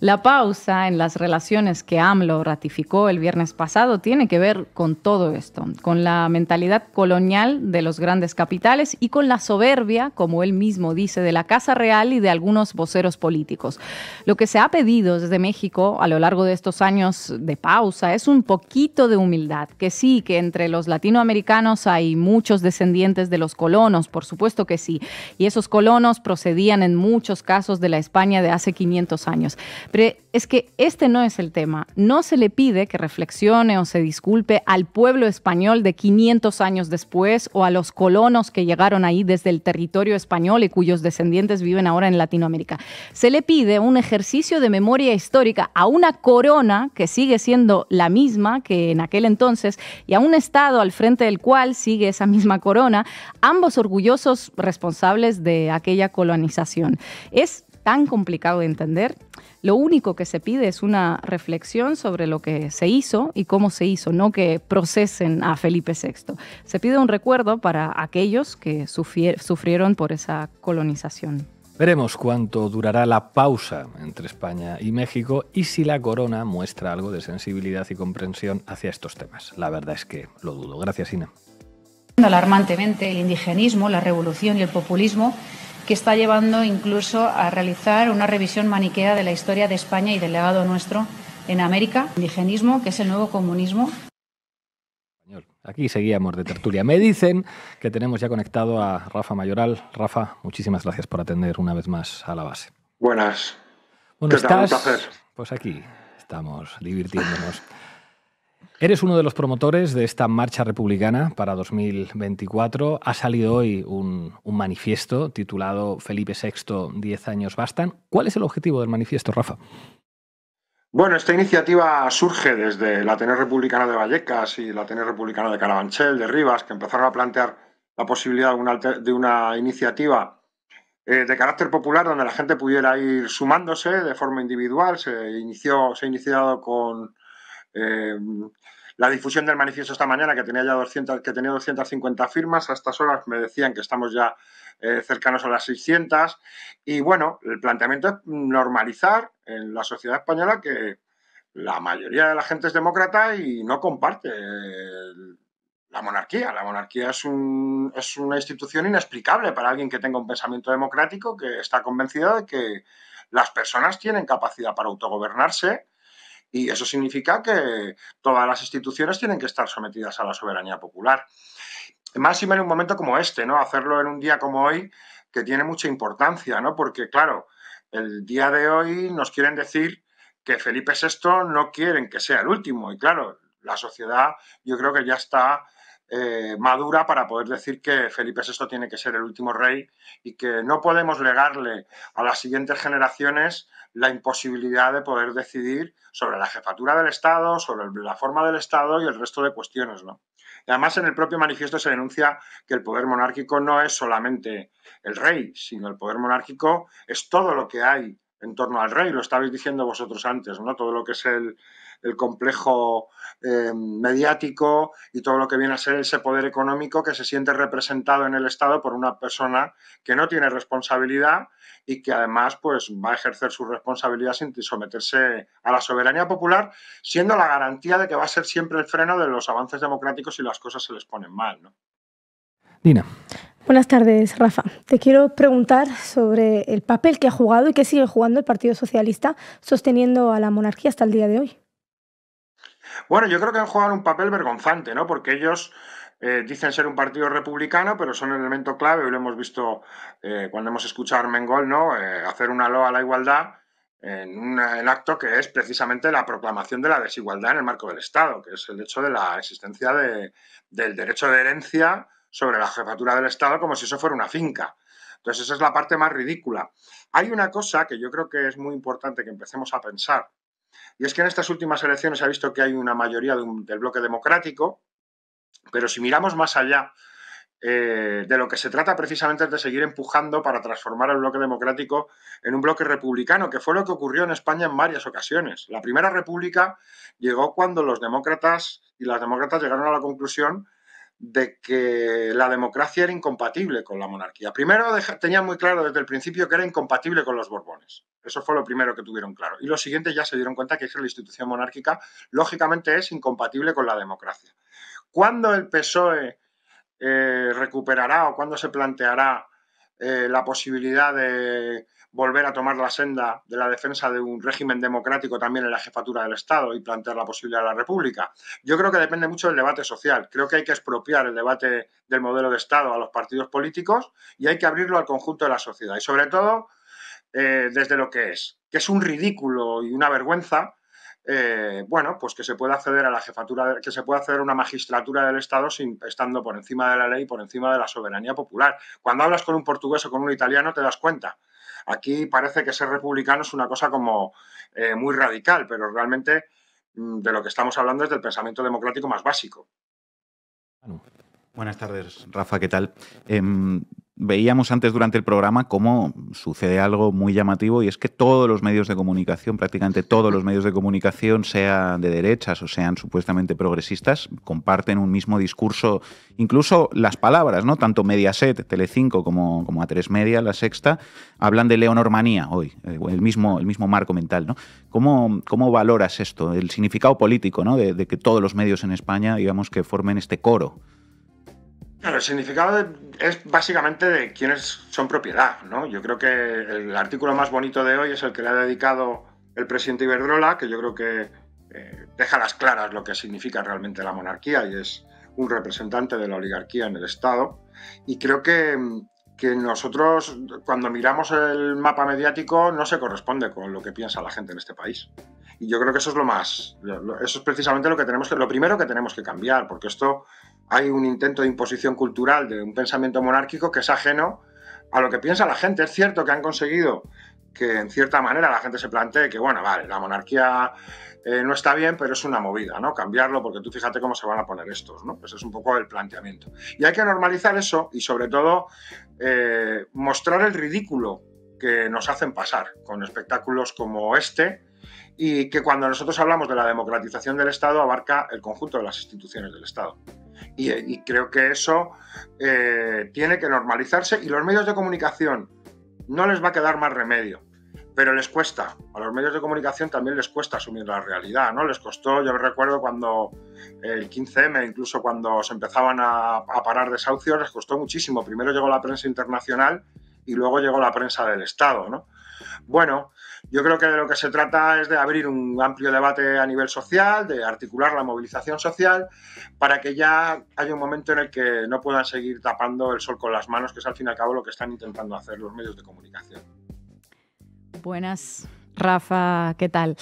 La pausa en las relaciones que AMLO ratificó el viernes pasado tiene que ver con todo esto, con la mentalidad colonial de los grandes capitales y con la soberbia, como él mismo dice, de la Casa Real y de algunos voceros políticos. Lo que se ha pedido desde México a lo largo de estos años de pausa es un poquito de humildad, que sí, que entre los latinoamericanos hay muchos descendientes de los colonos, por supuesto que sí, y esos colonos procedían en muchos casos de la España de hace 500 años es que este no es el tema. No se le pide que reflexione o se disculpe al pueblo español de 500 años después o a los colonos que llegaron ahí desde el territorio español y cuyos descendientes viven ahora en Latinoamérica. Se le pide un ejercicio de memoria histórica a una corona que sigue siendo la misma que en aquel entonces y a un Estado al frente del cual sigue esa misma corona, ambos orgullosos responsables de aquella colonización. Es tan complicado de entender lo único que se pide es una reflexión sobre lo que se hizo y cómo se hizo, no que procesen a Felipe VI. Se pide un recuerdo para aquellos que sufrieron por esa colonización. Veremos cuánto durará la pausa entre España y México y si la corona muestra algo de sensibilidad y comprensión hacia estos temas. La verdad es que lo dudo. Gracias, Ina. Alarmantemente, el indigenismo, la revolución y el populismo que está llevando incluso a realizar una revisión maniquea de la historia de España y del legado nuestro en América, indigenismo, que es el nuevo comunismo. Aquí seguíamos de tertulia. Me dicen que tenemos ya conectado a Rafa Mayoral. Rafa, muchísimas gracias por atender una vez más a la base. Buenas. ¿Qué estás? Pues aquí estamos divirtiéndonos. [LAUGHS] Eres uno de los promotores de esta marcha republicana para 2024. Ha salido hoy un, manifiesto titulado Felipe VI, 10 años bastan. ¿Cuál es el objetivo del manifiesto, Rafa? Bueno, esta iniciativa surge desde la Ateneo Republicana de Vallecas y la Ateneo Republicana de Carabanchel, de Rivas, que empezaron a plantear la posibilidad de una, iniciativa eh, de carácter popular donde la gente pudiera ir sumándose de forma individual. Se inició, se ha iniciado con eh, la difusión del manifiesto esta mañana, que tenía ya 200, que tenía 250 firmas, a estas horas me decían que estamos ya eh, cercanos a las 600. Y bueno, el planteamiento es normalizar en la sociedad española que la mayoría de la gente es demócrata y no comparte eh, la monarquía. La monarquía es, un, es una institución inexplicable para alguien que tenga un pensamiento democrático, que está convencido de que las personas tienen capacidad para autogobernarse y eso significa que todas las instituciones tienen que estar sometidas a la soberanía popular. Más y menos en un momento como este, ¿no? Hacerlo en un día como hoy, que tiene mucha importancia, ¿no? Porque, claro, el día de hoy nos quieren decir que Felipe VI no quieren que sea el último. Y claro, la sociedad yo creo que ya está eh, madura para poder decir que Felipe VI tiene que ser el último rey y que no podemos legarle a las siguientes generaciones la imposibilidad de poder decidir sobre la jefatura del Estado, sobre la forma del Estado y el resto de cuestiones. ¿no? además, en el propio manifiesto se denuncia que el poder monárquico no es solamente el rey, sino el poder monárquico es todo lo que hay en torno al rey, lo estabais diciendo vosotros antes, ¿no? Todo lo que es el, el complejo eh, mediático y todo lo que viene a ser ese poder económico que se siente representado en el Estado por una persona que no tiene responsabilidad y que además pues, va a ejercer su responsabilidad sin someterse a la soberanía popular, siendo la garantía de que va a ser siempre el freno de los avances democráticos si las cosas se les ponen mal. Dina. Buenas tardes, Rafa. Te quiero preguntar sobre el papel que ha jugado y que sigue jugando el Partido Socialista sosteniendo a la monarquía hasta el día de hoy. Bueno, yo creo que han jugado un papel vergonzante, ¿no? Porque ellos eh, dicen ser un partido republicano, pero son el elemento clave, Hoy lo hemos visto eh, cuando hemos escuchado a Armengol, ¿no? Eh, hacer una loa a la igualdad en un acto que es precisamente la proclamación de la desigualdad en el marco del Estado, que es el hecho de la existencia del derecho de herencia sobre la jefatura del Estado como si eso fuera una finca. Entonces, esa es la parte más ridícula. Hay una cosa que yo creo que es muy importante que empecemos a pensar, y es que en estas últimas elecciones se ha visto que hay una mayoría del bloque democrático, pero si miramos más allá eh, de lo que se trata precisamente es de seguir empujando para transformar el bloque democrático en un bloque republicano, que fue lo que ocurrió en España en varias ocasiones. La primera república llegó cuando los demócratas y las demócratas llegaron a la conclusión de que la democracia era incompatible con la monarquía. Primero tenían muy claro desde el principio que era incompatible con los Borbones. Eso fue lo primero que tuvieron claro. Y lo siguiente ya se dieron cuenta que es la institución monárquica lógicamente es incompatible con la democracia. ¿Cuándo el PSOE eh, recuperará o cuándo se planteará eh, la posibilidad de volver a tomar la senda de la defensa de un régimen democrático también en la jefatura del Estado y plantear la posibilidad de la República. Yo creo que depende mucho del debate social. Creo que hay que expropiar el debate del modelo de Estado a los partidos políticos y hay que abrirlo al conjunto de la sociedad. Y sobre todo eh, desde lo que es, que es un ridículo y una vergüenza eh, bueno, pues que se pueda acceder a la jefatura, que se pueda acceder una magistratura del Estado sin, estando por encima de la ley, por encima de la soberanía popular. Cuando hablas con un portugués o con un italiano te das cuenta Aquí parece que ser republicano es una cosa como eh, muy radical, pero realmente mm, de lo que estamos hablando es del pensamiento democrático más básico. Buenas tardes, Rafa, ¿qué tal? Em, veíamos antes durante el programa cómo sucede algo muy llamativo y es que todos los medios de comunicación, prácticamente todos los medios de comunicación, sean de derechas o sean supuestamente progresistas, comparten un mismo discurso, incluso las palabras, ¿no? Tanto Mediaset, Telecinco como, como A3 Media, La Sexta, hablan de leonormanía hoy, eh, el mismo, el mismo marco mental, ¿no? ¿Cómo, cómo valoras esto, el significado político, ¿no? De, que todos los medios en España, digamos, que formen este coro? el significado es básicamente de quiénes son propiedad, ¿no? Yo creo que el artículo más bonito de hoy es el que le ha dedicado el presidente Iberdrola, que yo creo que eh, deja las claras lo que significa realmente la monarquía y es un representante de la oligarquía en el Estado. Y creo que, que nosotros, cuando miramos el mapa mediático, no se corresponde con lo que piensa la gente en este país. Y yo creo que eso es lo más, eso es precisamente lo que tenemos que, lo primero que tenemos que cambiar, porque esto hay un intento de imposición cultural de un pensamiento monárquico que es ajeno a lo que piensa la gente. Es cierto que han conseguido que en cierta manera la gente se plantee que, bueno, vale, la monarquía eh, no está bien, pero es una movida, ¿no? Cambiarlo, porque tú fíjate cómo se van a poner estos, ¿no? Pues es un poco el planteamiento. Y hay que normalizar eso y sobre todo eh, mostrar el ridículo que nos hacen pasar con espectáculos como este, y que cuando nosotros hablamos de la democratización del Estado abarca el conjunto de las instituciones del Estado. Y, eh, creo que eso eh, tiene que normalizarse y los medios de comunicación no les va a quedar más remedio, pero les cuesta. A los medios de comunicación también les cuesta asumir la realidad, ¿no? Les costó, yo recuerdo cuando eh, el 15M, incluso cuando se empezaban a, parar desahucios, les costó muchísimo. Primero llegó la prensa internacional y luego llegó la prensa del Estado, ¿no? Bueno, yo creo que de lo que se trata es de abrir un amplio debate a nivel social, de articular la movilización social, para que ya haya un momento en el que no puedan seguir tapando el sol con las manos, que es al fin y al cabo lo que están intentando hacer los medios de comunicación. Buenas, Rafa, ¿qué tal?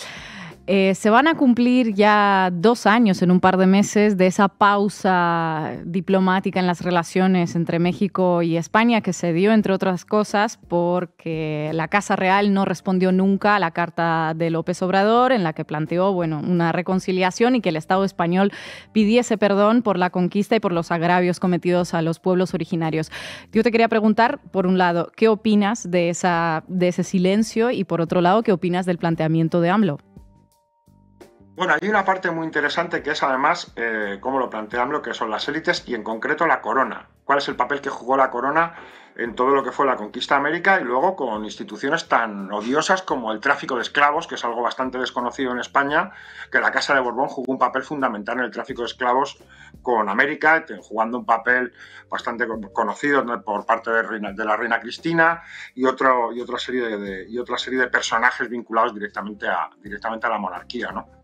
Eh, se van a cumplir ya dos años en un par de meses de esa pausa diplomática en las relaciones entre México y España que se dio, entre otras cosas, porque la Casa Real no respondió nunca a la carta de López Obrador en la que planteó bueno, una reconciliación y que el Estado español pidiese perdón por la conquista y por los agravios cometidos a los pueblos originarios. Yo te quería preguntar, por un lado, ¿qué opinas de, de ese silencio? Y por otro lado, ¿qué opinas del planteamiento de AMLO? Bueno, hay una parte muy interesante que es además eh, cómo lo plantean lo que son las élites y en concreto la corona. ¿Cuál es el papel que jugó la corona en todo lo que fue la conquista de América y luego con instituciones tan odiosas como el tráfico de esclavos, que es algo bastante desconocido en España, que la Casa de Borbón jugó un papel fundamental en el tráfico de esclavos con América, jugando un papel bastante conocido por parte de, de la reina Cristina y, y, otra serie de, y otra serie de personajes vinculados directamente a, directamente a la monarquía, ¿no?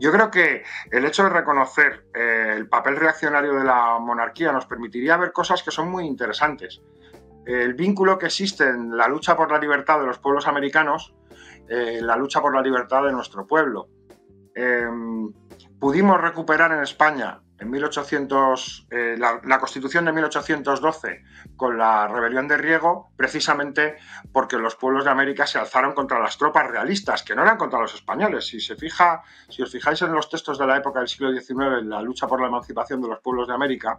Yo creo que el hecho de reconocer eh, el papel reaccionario de la monarquía nos permitiría ver cosas que son muy interesantes. El vínculo que existe en la lucha por la libertad de los pueblos americanos, eh, la lucha por la libertad de nuestro pueblo. Em, pudimos recuperar en España en eh, la, constitución de 1812 con la rebelión de Riego, precisamente porque los pueblos de América se alzaron contra las tropas realistas, que no eran contra los españoles. Si, se fija, si os fijáis en los textos de la época del siglo XIX, en la lucha por la emancipación de los pueblos de América,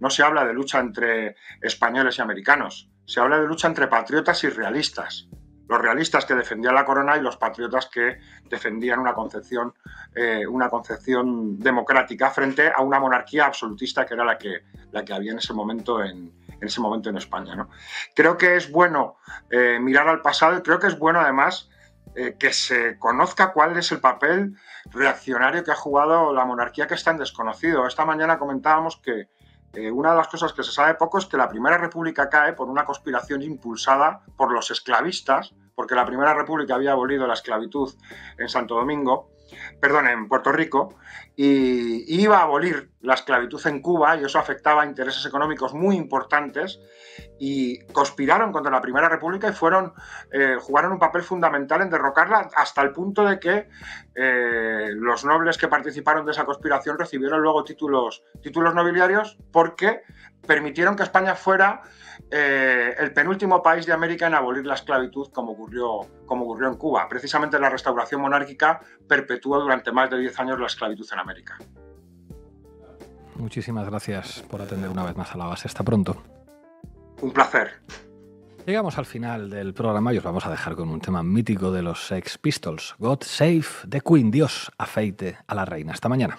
no se habla de lucha entre españoles y americanos, se habla de lucha entre patriotas y realistas los realistas que defendían la corona y los patriotas que defendían una concepción, eh, una concepción democrática frente a una monarquía absolutista que era la que, la que había en ese momento en, ese momento en España. Creo que es bueno eh, mirar al pasado y creo que es bueno además eh, que se conozca cuál es el papel reaccionario que ha jugado la monarquía que es tan desconocido. Esta mañana comentábamos que eh, una de las cosas que se sabe poco es que la Primera República cae por una conspiración impulsada por los esclavistas, porque la Primera República había abolido la esclavitud en Santo Domingo, perdón, en Puerto Rico, y iba a abolir la esclavitud en Cuba y eso afectaba intereses económicos muy importantes y conspiraron contra la Primera República y fueron, eh, jugaron un papel fundamental en derrocarla hasta el punto de que eh, los nobles que participaron de esa conspiración recibieron luego títulos, títulos nobiliarios porque permitieron que España fuera eh, el penúltimo país de América en abolir la esclavitud como ocurrió, como ocurrió en Cuba. Precisamente la restauración monárquica perpetúa durante más de 10 años la esclavitud en América. Muchísimas gracias por atender una vez más a la base. Hasta pronto. Un placer. Llegamos al final del programa y os vamos a dejar con un tema mítico de los Sex Pistols, God Save the Queen, Dios afeite a la reina. Hasta mañana.